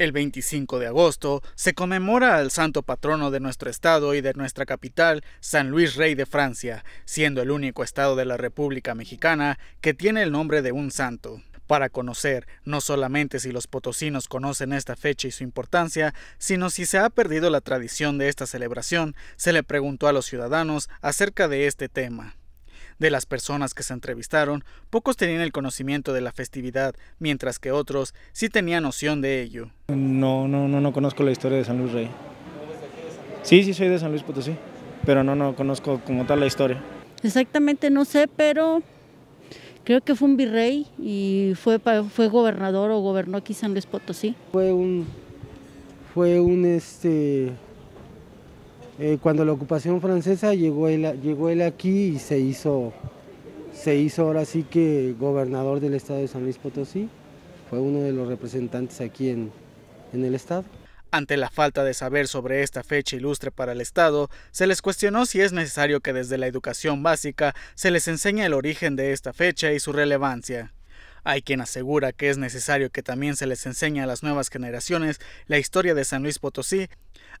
El 25 de agosto se conmemora al santo patrono de nuestro estado y de nuestra capital, San Luis Rey de Francia, siendo el único estado de la República Mexicana que tiene el nombre de un santo. Para conocer no solamente si los potosinos conocen esta fecha y su importancia, sino si se ha perdido la tradición de esta celebración, se le preguntó a los ciudadanos acerca de este tema. De las personas que se entrevistaron, pocos tenían el conocimiento de la festividad, mientras que otros sí tenían noción de ello. No, no, no, no conozco la historia de San Luis Rey. Sí, sí, soy de San Luis Potosí, pero no, no conozco como tal la historia. Exactamente, no sé, pero creo que fue un virrey y fue, fue gobernador o gobernó aquí San Luis Potosí. Fue un, fue un, este, eh, cuando la ocupación francesa llegó él, llegó él aquí y se hizo, se hizo ahora sí que gobernador del estado de San Luis Potosí. Fue uno de los representantes aquí en el estado. Ante la falta de saber sobre esta fecha ilustre para el Estado, se les cuestionó si es necesario que desde la educación básica se les enseñe el origen de esta fecha y su relevancia. Hay quien asegura que es necesario que también se les enseñe a las nuevas generaciones la historia de San Luis Potosí,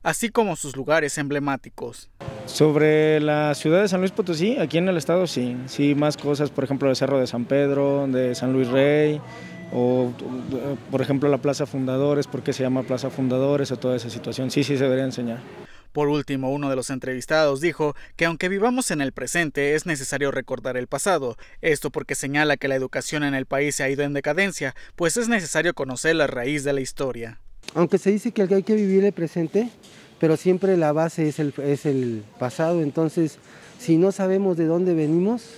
así como sus lugares emblemáticos. Sobre la ciudad de San Luis Potosí, aquí en el estado sí, sí, más cosas, por ejemplo, el Cerro de San Pedro, de San Luis Rey, o eh, por ejemplo la Plaza Fundadores, por qué se llama Plaza Fundadores o toda esa situación, sí, sí se debería enseñar. Por último, uno de los entrevistados dijo que aunque vivamos en el presente, es necesario recordar el pasado. Esto porque señala que la educación en el país se ha ido en decadencia, pues es necesario conocer la raíz de la historia. Aunque se dice que hay que vivir el presente, pero siempre la base es el, es el pasado, entonces si no sabemos de dónde venimos,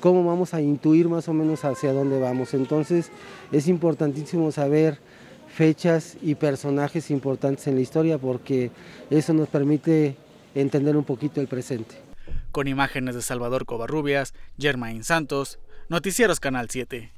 ¿cómo vamos a intuir más o menos hacia dónde vamos? Entonces es importantísimo saber fechas y personajes importantes en la historia porque eso nos permite entender un poquito el presente. Con imágenes de Salvador Covarrubias, Germain Santos, Noticieros Canal 7.